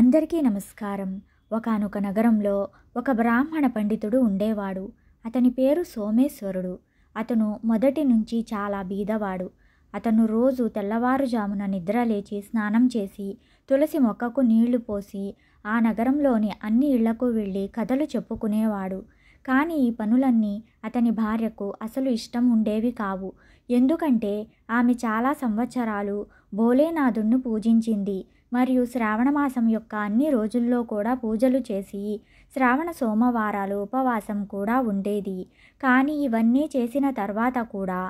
అందరికీ నమస్కారం ఒకనొక నగరంలో ఒక బ్రాహ్మణ పండితుడు ఉండేవాడు అతని పేరు సోమేశ్వరుడు అతను మొదటి నుంచి చాలా బీదవాడు అతను రోజు తెల్లవారుజామున నిద్ర లేచి స్నానం చేసి తులసి మొక్కకు నీళ్లు పోసి ఆ నగరంలోని అన్ని ఇళ్లకు వెళ్ళి కథలు చెప్పుకునేవాడు కానీ ఈ పనులన్నీ అతని భార్యకు అసలు ఇష్టం ఉండేవి కావు ఎందుకంటే ఆమె చాలా సంవత్సరాలు భోలేనాథుణ్ణి పూజించింది మరియు శ్రావణ మాసం యొక్క అన్ని రోజుల్లో కూడా పూజలు చేసి శ్రావణ సోమవారాలు ఉపవాసం కూడా ఉండేది కానీ ఇవన్నీ చేసిన తర్వాత కూడా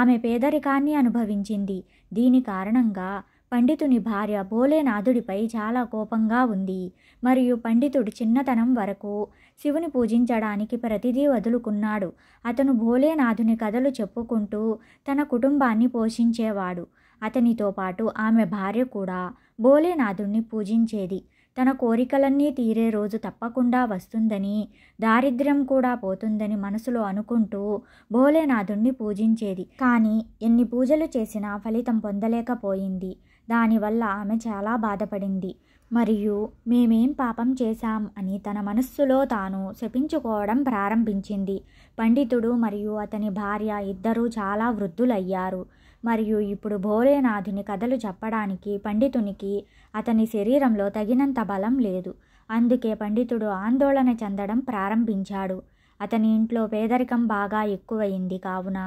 ఆమె పేదరికాన్ని అనుభవించింది దీని కారణంగా పండితుని భార్య భోలేనాథుడిపై చాలా కోపంగా ఉంది మరియు పండితుడు చిన్నతనం వరకు శివుని పూజించడానికి ప్రతిదీ వదులుకున్నాడు అతను భోలేనాథుని కథలు చెప్పుకుంటూ తన కుటుంబాన్ని పోషించేవాడు అతనితో పాటు ఆమె భార్య కూడా భోలేనాథుణ్ణి పూజించేది తన కోరికలన్నీ తీరే రోజు తప్పకుండా వస్తుందని దారిద్ర్యం కూడా పోతుందని మనసులో అనుకుంటూ భోలేనాథుణ్ణి పూజించేది కానీ ఎన్ని పూజలు చేసినా ఫలితం పొందలేకపోయింది దానివల్ల ఆమె చాలా బాధపడింది మరియు మేమేం పాపం చేశాం అని తన మనస్సులో తాను శపించుకోవడం ప్రారంభించింది పండితుడు మరియు అతని భార్య ఇద్దరూ చాలా వృద్ధులయ్యారు మరియు ఇప్పుడు భోలేనాథుని కథలు చెప్పడానికి పండితునికి అతని శరీరంలో తగినంత బలం లేదు అందుకే పండితుడు ఆందోళన చెందడం ప్రారంభించాడు అతని ఇంట్లో పేదరికం బాగా ఎక్కువైంది కావున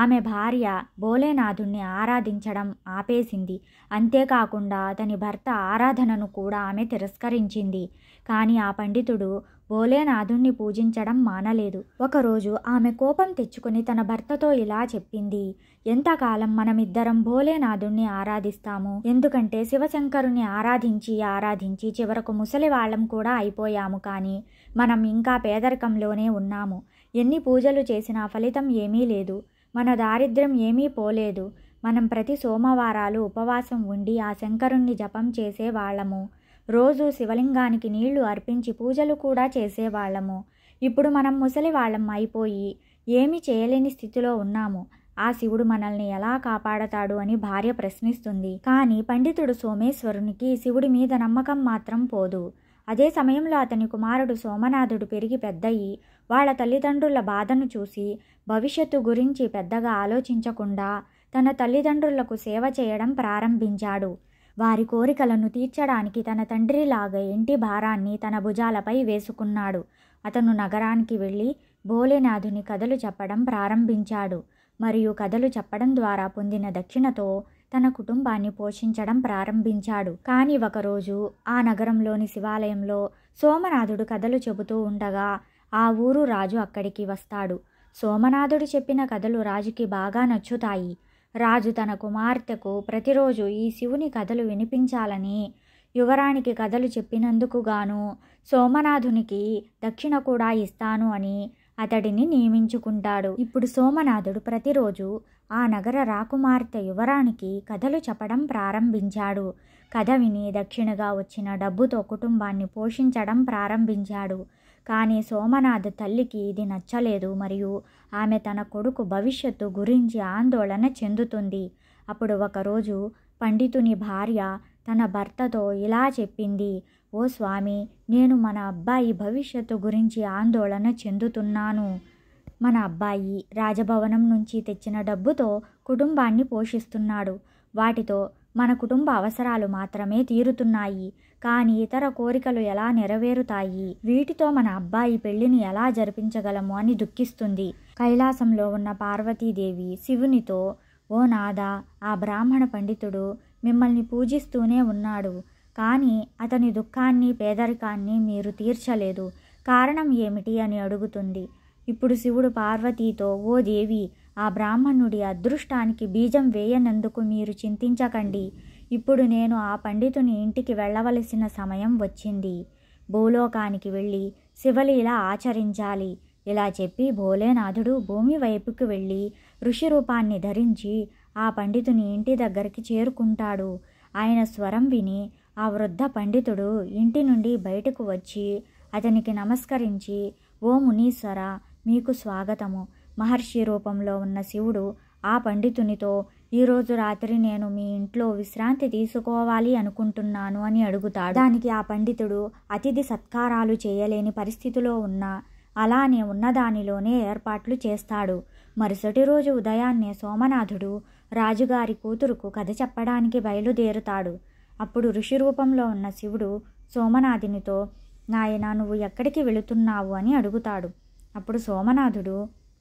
ఆమె భార్య భోలేనాథుణ్ణి ఆరాధించడం ఆపేసింది అంతేకాకుండా అతని భర్త ఆరాధనను కూడా ఆమె తిరస్కరించింది కానీ ఆ పండితుడు భోలేనాథుణ్ణి పూజించడం మానలేదు ఒకరోజు ఆమె కోపం తెచ్చుకుని తన భర్తతో ఇలా చెప్పింది ఎంతకాలం మనమిద్దరం భోలేనాథుణ్ణి ఆరాధిస్తాము ఎందుకంటే శివశంకరుని ఆరాధించి ఆరాధించి చివరకు ముసలి వాళ్ళం కూడా అయిపోయాము కానీ మనం ఇంకా పేదరికంలోనే ఉన్నాము ఎన్ని పూజలు చేసినా ఫలితం ఏమీ లేదు మన దారిద్ర్యం ఏమీ పోలేదు మనం ప్రతి సోమవారాలు ఉపవాసం ఉండి ఆ శంకరుణ్ణి జపం చేసేవాళ్ళము రోజు శివలింగానికి నీళ్లు అర్పించి పూజలు కూడా చేసేవాళ్ళము ఇప్పుడు మనం ముసలి వాళ్ళం అయిపోయి ఏమి చేయలేని స్థితిలో ఉన్నాము ఆ శివుడు మనల్ని ఎలా కాపాడతాడు అని భార్య ప్రశ్నిస్తుంది కానీ పండితుడు సోమేశ్వరునికి శివుడి మీద నమ్మకం మాత్రం పోదు అదే సమయంలో అతని కుమారుడు సోమనాథుడు పెరిగి పెద్దయి వాళ్ళ తల్లిదండ్రుల బాధను చూసి భవిష్యత్తు గురించి పెద్దగా ఆలోచించకుండా తన తల్లిదండ్రులకు సేవ చేయడం ప్రారంభించాడు వారి కోరికలను తీర్చడానికి తన తండ్రిలాగా ఇంటి భారాన్ని తన భుజాలపై వేసుకున్నాడు అతను నగరానికి వెళ్ళి భోలేనాథుని కథలు చెప్పడం ప్రారంభించాడు మరియు కథలు చెప్పడం ద్వారా పొందిన దక్షిణతో తన కుటుంబాన్ని పోషించడం ప్రారంభించాడు కానీ ఒకరోజు ఆ నగరంలోని శివాలయంలో సోమనాథుడు కథలు చెబుతూ ఉండగా ఆ ఊరు రాజు అక్కడికి వస్తాడు సోమనాథుడు చెప్పిన కథలు రాజుకి బాగా నచ్చుతాయి రాజు తన కుమార్తెకు ప్రతిరోజు ఈ శివుని కథలు వినిపించాలని యువరానికి కథలు చెప్పినందుకు గాను సోమనాథునికి దక్షిణ కూడా ఇస్తాను అని అతడిని నియమించుకుంటాడు ఇప్పుడు సోమనాథుడు ప్రతిరోజు ఆ నగర రాకుమార్తె యువరానికి కథలు చెప్పడం ప్రారంభించాడు కథ విని దక్షిణగా వచ్చిన డబ్బుతో కుటుంబాన్ని పోషించడం ప్రారంభించాడు కానీ సోమనాథ్ తల్లికి ఇది నచ్చలేదు మరియు ఆమె తన కొడుకు భవిష్యత్తు గురించి ఆందోళన చెందుతుంది అప్పుడు ఒకరోజు పండితుని భార్య తన భర్తతో ఇలా చెప్పింది ఓ స్వామి నేను మన అబ్బాయి భవిష్యత్తు గురించి ఆందోళన చెందుతున్నాను మన అబ్బాయి రాజభవనం నుంచి తెచ్చిన డబ్బుతో కుటుంబాన్ని పోషిస్తున్నాడు వాటితో మన కుటుంబ అవసరాలు మాత్రమే తీరుతున్నాయి కానీ ఇతర కోరికలు ఎలా నెరవేరుతాయి వీటితో మన అబ్బాయి పెళ్లిని ఎలా జరిపించగలము అని దుఃఖిస్తుంది కైలాసంలో ఉన్న పార్వతీదేవి శివునితో ఓ నాదా ఆ బ్రాహ్మణ పండితుడు మిమ్మల్ని పూజిస్తూనే ఉన్నాడు కానీ అతని దుఃఖాన్ని పేదరికాన్ని మీరు తీర్చలేదు కారణం ఏమిటి అని అడుగుతుంది ఇప్పుడు శివుడు పార్వతీతో ఓ దేవి ఆ బ్రాహ్మణుడి అదృష్టానికి బీజం వేయనందుకు మీరు చింతించకండి ఇప్పుడు నేను ఆ పండితుని ఇంటికి వెళ్ళవలసిన సమయం వచ్చింది భూలోకానికి వెళ్ళి శివలీల ఆచరించాలి ఇలా చెప్పి భోలేనాథుడు భూమి వైపుకు వెళ్ళి ఋషి రూపాన్ని ధరించి ఆ పండితుని ఇంటి దగ్గరికి చేరుకుంటాడు ఆయన స్వరం విని ఆ వృద్ధ పండితుడు ఇంటి నుండి బయటకు వచ్చి అతనికి నమస్కరించి ఓ మునీశ్వర మీకు స్వాగతము మహర్షి రూపంలో ఉన్న శివుడు ఆ పండితునితో ఈరోజు రాత్రి నేను మీ ఇంట్లో విశ్రాంతి తీసుకోవాలి అనుకుంటున్నాను అని అడుగుతాడు దానికి ఆ పండితుడు అతిథి సత్కారాలు చేయలేని పరిస్థితిలో ఉన్న అలానే ఉన్నదానిలోనే ఏర్పాట్లు చేస్తాడు మరుసటి రోజు ఉదయాన్నే సోమనాథుడు రాజుగారి కూతురుకు కథ చెప్పడానికి బయలుదేరుతాడు అప్పుడు ఋషి రూపంలో ఉన్న శివుడు సోమనాథునితో నాయన నువ్వు ఎక్కడికి వెళుతున్నావు అని అడుగుతాడు అప్పుడు సోమనాథుడు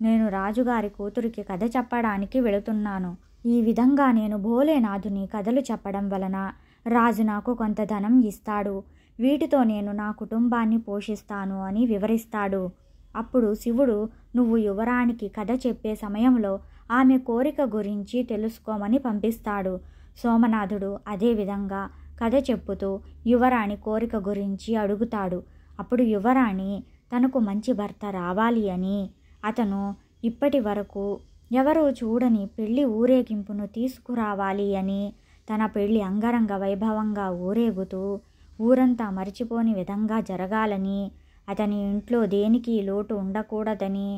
నేను రాజుగారి కూతురికి కథ చెప్పడానికి వెళుతున్నాను ఈ విధంగా నేను భోలేనాథుని కథలు చెప్పడం వలన రాజు నాకు కొంత ధనం ఇస్తాడు వీటితో నేను నా కుటుంబాన్ని పోషిస్తాను అని వివరిస్తాడు అప్పుడు శివుడు నువ్వు యువరానికి కథ చెప్పే సమయంలో ఆమె కోరిక గురించి తెలుసుకోమని పంపిస్తాడు సోమనాథుడు అదేవిధంగా కథ చెప్పుతూ యువరాణి కోరిక గురించి అడుగుతాడు అప్పుడు యువరాణి తనకు మంచి భర్త రావాలి అని అతను ఇప్పటి వరకు ఎవరూ చూడని పెళ్లి ఊరేగింపును తీసుకురావాలి అని తన పెళ్లి అంగరంగ వైభవంగా ఊరేగుతూ ఊరంతా మరిచిపోని విధంగా జరగాలని అతని ఇంట్లో దేనికి లోటు ఉండకూడదని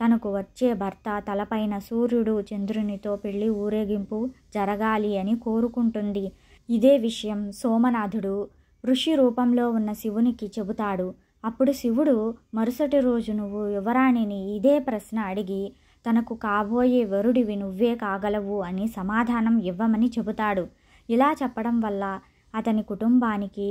తనకు వచ్చే భర్త తలపైన సూర్యుడు చంద్రునితో పెళ్లి ఊరేగింపు జరగాలి అని కోరుకుంటుంది ఇదే విషయం సోమనాథుడు ఋషి రూపంలో ఉన్న శివునికి చెబుతాడు అప్పుడు శివుడు మరుసటి రోజు నువ్వు యువరాణిని ఇదే ప్రశ్న అడిగి తనకు కాబోయే వరుడివి నువ్వే కాగలవు అని సమాధానం ఇవ్వమని చెబుతాడు ఇలా చెప్పడం వల్ల అతని కుటుంబానికి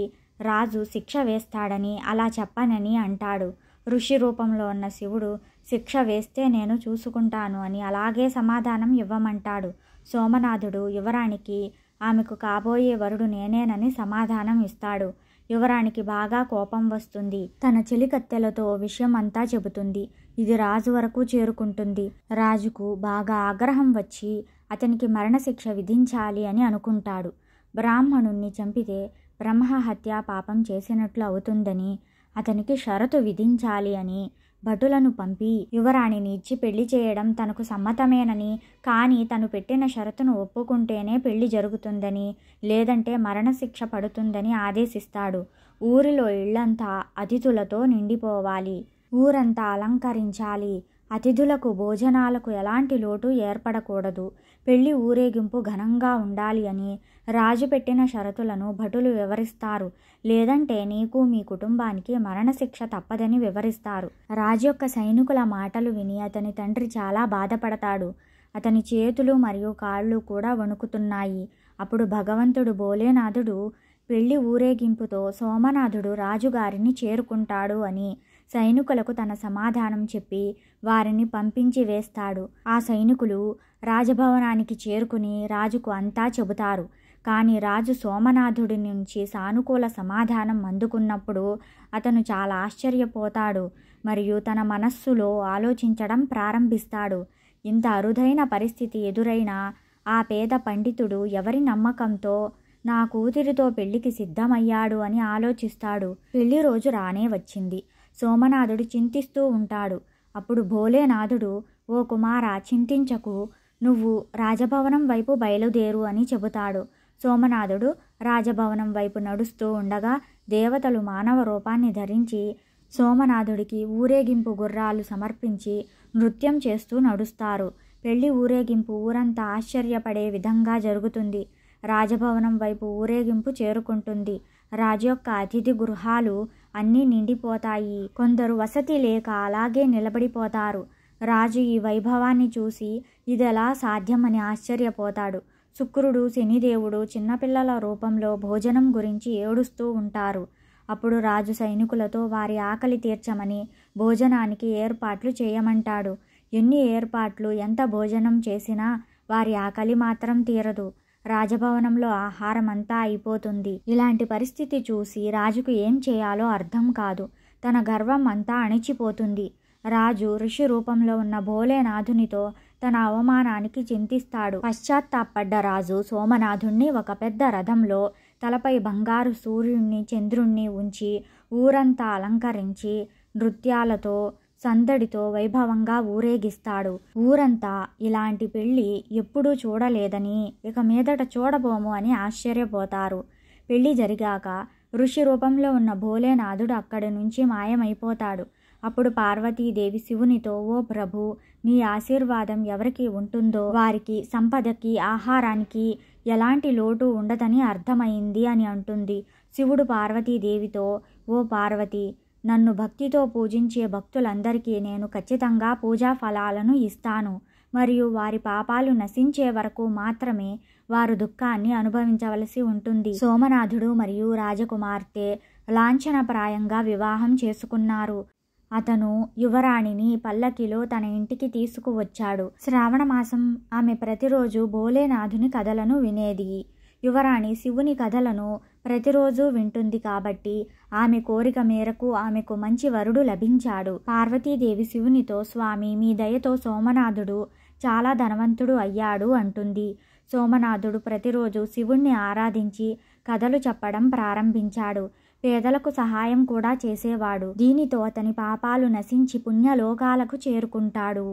రాజు శిక్ష వేస్తాడని అలా చెప్పనని అంటాడు ఋషి రూపంలో ఉన్న శివుడు శిక్ష వేస్తే నేను చూసుకుంటాను అని అలాగే సమాధానం ఇవ్వమంటాడు సోమనాథుడు యువరానికి ఆమెకు కాబోయే వరుడు నేనేనని సమాధానం ఇస్తాడు యువరానికి బాగా కోపం వస్తుంది తన చెలికత్తెలతో విషయం అంతా చెబుతుంది ఇది రాజు వరకు చేరుకుంటుంది రాజుకు బాగా ఆగ్రహం వచ్చి అతనికి మరణశిక్ష విధించాలి అని అనుకుంటాడు బ్రాహ్మణుణ్ణి చంపితే బ్రహ్మ హత్యా పాపం చేసినట్లు అవుతుందని అతనికి షరతు విధించాలి అని భటులను పంపి యువరాణిని ఇచ్చి పెళ్లి చేయడం తనకు సమ్మతమేనని కానీ తను పెట్టిన షరతును ఒప్పుకుంటేనే పెళ్లి జరుగుతుందని లేదంటే మరణశిక్ష పడుతుందని ఆదేశిస్తాడు ఊరిలో ఇళ్లంతా అతిథులతో నిండిపోవాలి ఊరంతా అలంకరించాలి అతిథులకు భోజనాలకు ఎలాంటి లోటు ఏర్పడకూడదు పెళ్లి ఊరేగింపు ఘనంగా ఉండాలి అని రాజు పెట్టిన షరతులను భటులు వివరిస్తారు లేదంటే నీకు మీ కుటుంబానికి మరణశిక్ష తప్పదని వివరిస్తారు రాజు యొక్క సైనికుల మాటలు విని అతని తండ్రి చాలా బాధపడతాడు అతని చేతులు మరియు కాళ్ళు కూడా వణుకుతున్నాయి అప్పుడు భగవంతుడు భోలేనాథుడు పెళ్లి ఊరేగింపుతో సోమనాథుడు రాజుగారిని చేరుకుంటాడు అని సైనికులకు తన సమాధానం చెప్పి వారిని పంపించి వేస్తాడు ఆ సైనికులు రాజభవనానికి చేరుకుని రాజుకు అంతా చెబుతారు కానీ రాజు సోమనాథుడి నుంచి సానుకూల సమాధానం అందుకున్నప్పుడు అతను చాలా ఆశ్చర్యపోతాడు మరియు తన మనస్సులో ఆలోచించడం ప్రారంభిస్తాడు ఇంత అరుదైన పరిస్థితి ఎదురైనా ఆ పేద పండితుడు ఎవరి నమ్మకంతో నా కూతురితో పెళ్లికి సిద్ధమయ్యాడు అని ఆలోచిస్తాడు పెళ్లి రోజు రానే వచ్చింది సోమనాథుడు చింతిస్తూ ఉంటాడు అప్పుడు భోలేనాథుడు ఓ కుమార చింతించకు నువ్వు రాజభవనం వైపు బయలుదేరు అని చెబుతాడు సోమనాథుడు రాజభవనం వైపు నడుస్తూ ఉండగా దేవతలు మానవ రూపాన్ని ధరించి సోమనాథుడికి ఊరేగింపు గుర్రాలు సమర్పించి నృత్యం చేస్తూ నడుస్తారు పెళ్లి ఊరేగింపు ఊరంతా ఆశ్చర్యపడే విధంగా జరుగుతుంది రాజభవనం వైపు ఊరేగింపు చేరుకుంటుంది రాజు యొక్క అతిథి గృహాలు అన్నీ నిండిపోతాయి కొందరు వసతి లేక అలాగే నిలబడిపోతారు రాజు ఈ వైభవాన్ని చూసి ఇది ఎలా సాధ్యమని ఆశ్చర్యపోతాడు శుక్రుడు శనిదేవుడు చిన్నపిల్లల రూపంలో భోజనం గురించి ఏడుస్తూ ఉంటారు అప్పుడు రాజు సైనికులతో వారి ఆకలి తీర్చమని భోజనానికి ఏర్పాట్లు చేయమంటాడు ఎన్ని ఏర్పాట్లు ఎంత భోజనం చేసినా వారి ఆకలి మాత్రం తీరదు రాజభవనంలో ఆహారం అంతా అయిపోతుంది ఇలాంటి పరిస్థితి చూసి రాజుకు ఏం చేయాలో అర్థం కాదు తన గర్వం అంతా అణిచిపోతుంది రాజు ఋషి రూపంలో ఉన్న భోలేనాథునితో తన అవమానానికి చింతిస్తాడు పశ్చాత్తాపడ్డ రాజు సోమనాథుణ్ణి ఒక పెద్ద రథంలో తలపై బంగారు సూర్యుణ్ణి చంద్రుణ్ణి ఉంచి ఊరంతా అలంకరించి నృత్యాలతో సందడితో వైభవంగా ఊరేగిస్తాడు ఊరంతా ఇలాంటి పెళ్లి ఎప్పుడూ చూడలేదని ఇక మీదట చూడబోము అని ఆశ్చర్యపోతారు పెళ్లి జరిగాక ఋషి రూపంలో ఉన్న భోలేనాథుడు అక్కడి నుంచి మాయమైపోతాడు అప్పుడు పార్వతీదేవి శివునితో ఓ ప్రభు నీ ఆశీర్వాదం ఎవరికి ఉంటుందో వారికి సంపదకి ఆహారానికి ఎలాంటి లోటు ఉండదని అర్థమైంది అని అంటుంది శివుడు పార్వతీదేవితో ఓ పార్వతి నన్ను భక్తితో పూజించే భక్తులందరికీ నేను ఖచ్చితంగా పూజా ఫలాలను ఇస్తాను మరియు వారి పాపాలు నశించే వరకు మాత్రమే వారు దుఃఖాన్ని అనుభవించవలసి ఉంటుంది సోమనాథుడు మరియు రాజకుమార్తె లాంఛనప్రాయంగా వివాహం చేసుకున్నారు అతను యువరాణిని పల్లకిలో తన ఇంటికి తీసుకువచ్చాడు శ్రావణమాసం ఆమె ప్రతిరోజు భోలేనాథుని కథలను వినేది యువరాణి శివుని కథలను ప్రతిరోజు వింటుంది కాబట్టి ఆమె కోరిక మేరకు ఆమెకు మంచి వరుడు లభించాడు పార్వతీదేవి శివునితో స్వామి మీ దయతో సోమనాథుడు చాలా ధనవంతుడు అయ్యాడు అంటుంది సోమనాథుడు ప్రతిరోజు శివుణ్ణి ఆరాధించి కథలు చెప్పడం ప్రారంభించాడు పేదలకు సహాయం కూడా చేసేవాడు దీనితో అతని పాపాలు నశించి పుణ్యలోకాలకు చేరుకుంటాడు